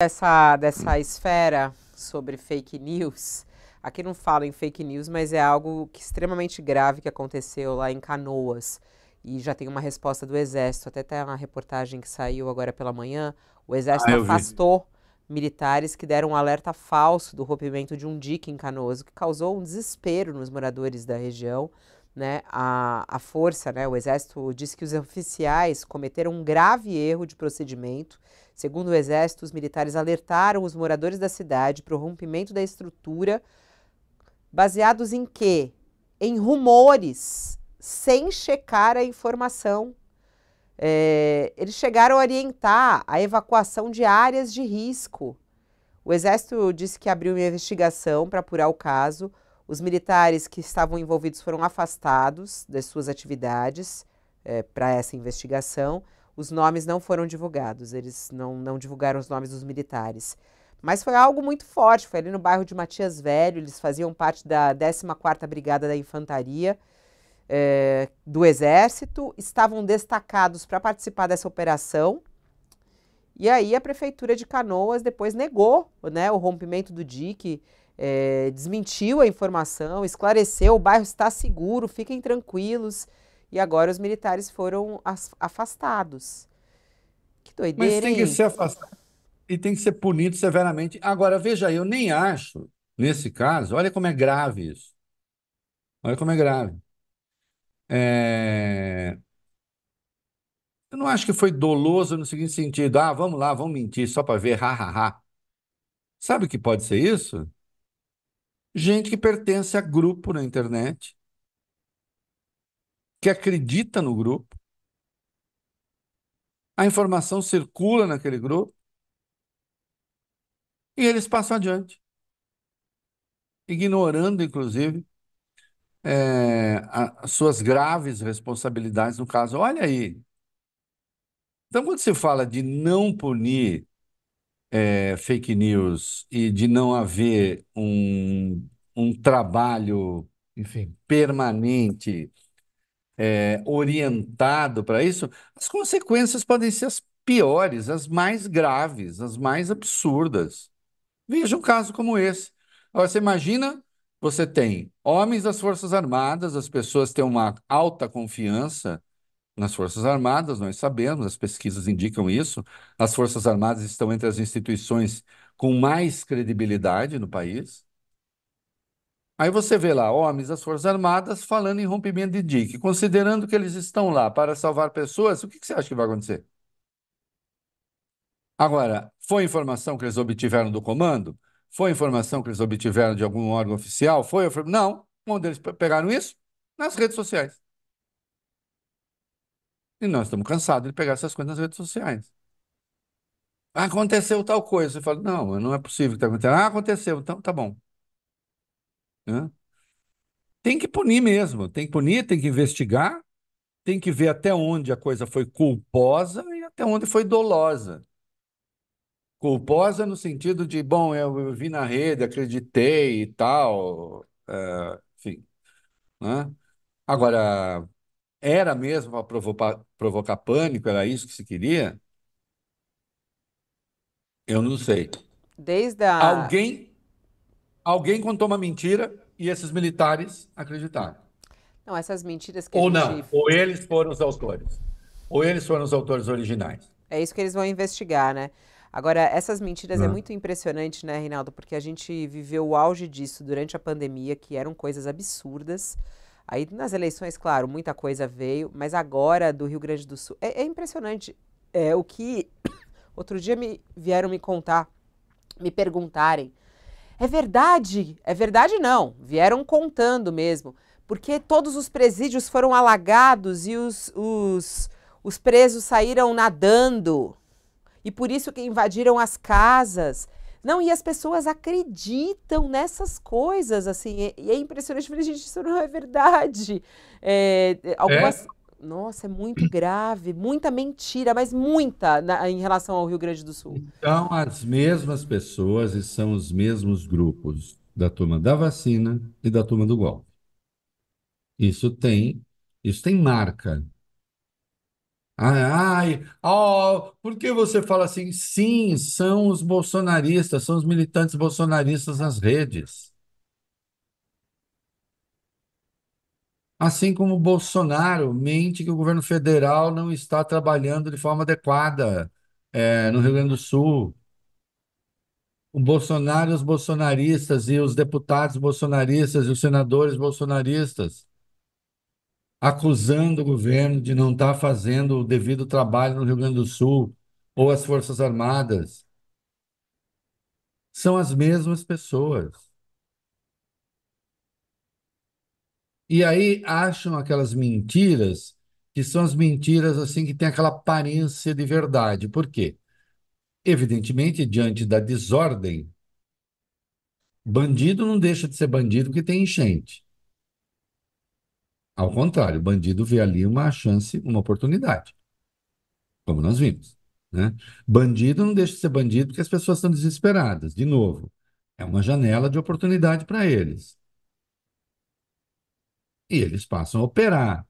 dessa dessa esfera sobre fake news, aqui não falo em fake news, mas é algo que, extremamente grave que aconteceu lá em Canoas. E já tem uma resposta do Exército, até tem uma reportagem que saiu agora pela manhã. O Exército ah, afastou vi. militares que deram um alerta falso do rompimento de um dique em Canoas, o que causou um desespero nos moradores da região né, a, a força, né, o Exército disse que os oficiais cometeram um grave erro de procedimento. Segundo o Exército, os militares alertaram os moradores da cidade para o rompimento da estrutura, baseados em quê? Em rumores, sem checar a informação. É, eles chegaram a orientar a evacuação de áreas de risco. O Exército disse que abriu uma investigação para apurar o caso. Os militares que estavam envolvidos foram afastados das suas atividades é, para essa investigação. Os nomes não foram divulgados, eles não, não divulgaram os nomes dos militares. Mas foi algo muito forte, foi ali no bairro de Matias Velho, eles faziam parte da 14ª Brigada da Infantaria é, do Exército, estavam destacados para participar dessa operação. E aí a Prefeitura de Canoas depois negou né, o rompimento do dique é, desmentiu a informação, esclareceu, o bairro está seguro, fiquem tranquilos. E agora os militares foram afastados. Que doideira, Mas tem hein? que ser afastado e tem que ser punido severamente. Agora, veja, eu nem acho, nesse caso, olha como é grave isso. Olha como é grave. É... Eu não acho que foi doloso no seguinte sentido, ah, vamos lá, vamos mentir só para ver, ha, ha, ha. Sabe o que pode ser isso? gente que pertence a grupo na internet, que acredita no grupo, a informação circula naquele grupo e eles passam adiante, ignorando, inclusive, é, as suas graves responsabilidades no caso. Olha aí. Então, quando se fala de não punir é, fake news e de não haver um, um trabalho enfim, permanente é, orientado para isso, as consequências podem ser as piores, as mais graves, as mais absurdas. Veja um caso como esse. Agora, você imagina, você tem homens das Forças Armadas, as pessoas têm uma alta confiança nas Forças Armadas, nós sabemos, as pesquisas indicam isso. As Forças Armadas estão entre as instituições com mais credibilidade no país. Aí você vê lá homens das Forças Armadas falando em rompimento de dique considerando que eles estão lá para salvar pessoas, o que, que você acha que vai acontecer? Agora, foi informação que eles obtiveram do comando? Foi informação que eles obtiveram de algum órgão oficial? Foi? Não. Onde eles pegaram isso? Nas redes sociais. E nós estamos cansados de pegar essas coisas nas redes sociais. Ah, aconteceu tal coisa. Você fala, não, não é possível que está acontecendo. Ah, aconteceu, então tá bom. Né? Tem que punir mesmo. Tem que punir, tem que investigar, tem que ver até onde a coisa foi culposa e até onde foi dolosa. Culposa no sentido de, bom, eu, eu vi na rede, acreditei e tal. É, enfim. Né? Agora, era mesmo para provocar, provocar pânico? Era isso que se queria? Eu não sei. Desde a. Alguém, alguém contou uma mentira e esses militares acreditaram. Não, essas mentiras que Ou não, gente... ou eles foram os autores. Ou eles foram os autores originais. É isso que eles vão investigar, né? Agora, essas mentiras é muito impressionante, né, Reinaldo? Porque a gente viveu o auge disso durante a pandemia, que eram coisas absurdas. Aí nas eleições, claro, muita coisa veio, mas agora do Rio Grande do Sul. É, é impressionante é, o que outro dia me vieram me contar, me perguntarem. É verdade, é verdade não, vieram contando mesmo, porque todos os presídios foram alagados e os, os, os presos saíram nadando. E por isso que invadiram as casas. Não, e as pessoas acreditam nessas coisas, assim, e, é impressionante. Eu falei, gente, isso não é verdade. É, é, algumas. É. Nossa, é muito grave, muita mentira, mas muita na, em relação ao Rio Grande do Sul. Então, as mesmas pessoas e são os mesmos grupos da turma da vacina e da turma do golpe. Isso tem, isso tem marca Ai, ai, ó, oh, por que você fala assim? Sim, são os bolsonaristas, são os militantes bolsonaristas nas redes. Assim como o Bolsonaro mente que o governo federal não está trabalhando de forma adequada, eh, no Rio Grande do Sul. O Bolsonaro, os bolsonaristas e os deputados bolsonaristas e os senadores bolsonaristas acusando o governo de não estar tá fazendo o devido trabalho no Rio Grande do Sul ou as Forças Armadas. São as mesmas pessoas. E aí acham aquelas mentiras que são as mentiras assim que tem aquela aparência de verdade. Por quê? Evidentemente, diante da desordem, bandido não deixa de ser bandido porque tem enchente. Ao contrário, o bandido vê ali uma chance, uma oportunidade, como nós vimos. Né? Bandido não deixa de ser bandido porque as pessoas estão desesperadas, de novo. É uma janela de oportunidade para eles. E eles passam a operar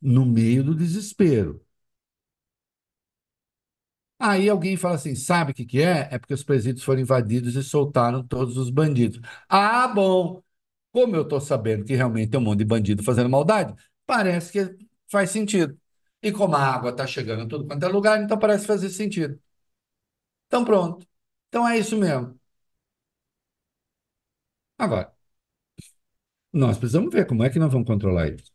no meio do desespero. Aí alguém fala assim: sabe o que, que é? É porque os presídios foram invadidos e soltaram todos os bandidos. Ah, bom, como eu estou sabendo que realmente tem um monte de bandido fazendo maldade, parece que faz sentido. E como a água está chegando em tudo quanto é lugar, então parece fazer sentido. Então pronto. Então é isso mesmo. Agora, nós precisamos ver como é que nós vamos controlar isso.